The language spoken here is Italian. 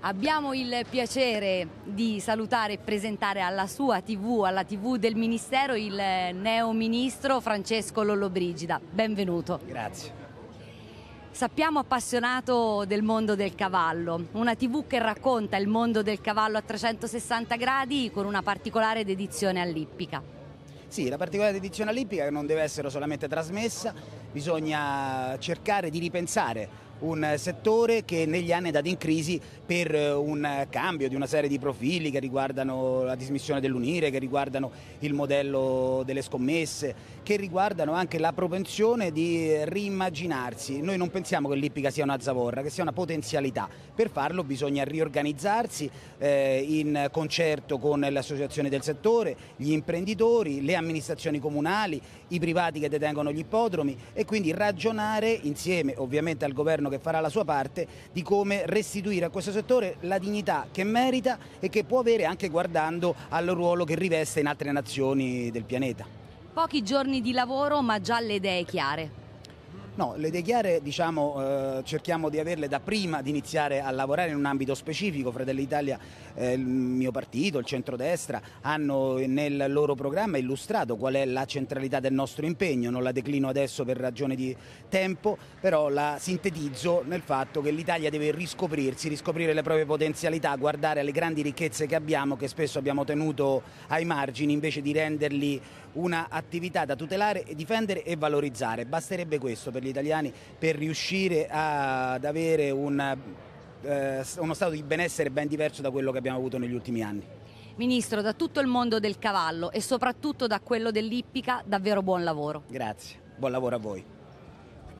Abbiamo il piacere di salutare e presentare alla sua TV, alla TV del Ministero, il neo ministro Francesco Lollobrigida. Benvenuto. Grazie. Sappiamo appassionato del mondo del cavallo, una TV che racconta il mondo del cavallo a 360 gradi con una particolare dedizione all'ippica. Sì, la particolare dedizione all'ippica non deve essere solamente trasmessa, bisogna cercare di ripensare un settore che negli anni è andato in crisi per eh, un cambio di una serie di profili che riguardano la dismissione dell'unire, che riguardano il modello delle scommesse, che riguardano anche la propensione di riimmaginarsi. Noi non pensiamo che l'ippica sia una zavorra, che sia una potenzialità. Per farlo bisogna riorganizzarsi eh, in concerto con le associazioni del settore, gli imprenditori, le amministrazioni comunali, i privati che detengono gli ippodromi e quindi ragionare insieme ovviamente al governo governo che farà la sua parte di come restituire a questo settore la dignità che merita e che può avere anche guardando al ruolo che riveste in altre nazioni del pianeta. Pochi giorni di lavoro ma già le idee chiare. No, le idee chiare diciamo, eh, cerchiamo di averle da prima di iniziare a lavorare in un ambito specifico. Fratelli Italia, eh, il mio partito, il centrodestra, hanno nel loro programma illustrato qual è la centralità del nostro impegno. Non la declino adesso per ragione di tempo, però la sintetizzo nel fatto che l'Italia deve riscoprirsi, riscoprire le proprie potenzialità, guardare alle grandi ricchezze che abbiamo, che spesso abbiamo tenuto ai margini, invece di renderli un'attività da tutelare, difendere e valorizzare. Basterebbe questo per gli italiani per riuscire ad avere un, eh, uno stato di benessere ben diverso da quello che abbiamo avuto negli ultimi anni. Ministro, da tutto il mondo del cavallo e soprattutto da quello dell'ippica, davvero buon lavoro. Grazie, buon lavoro a voi.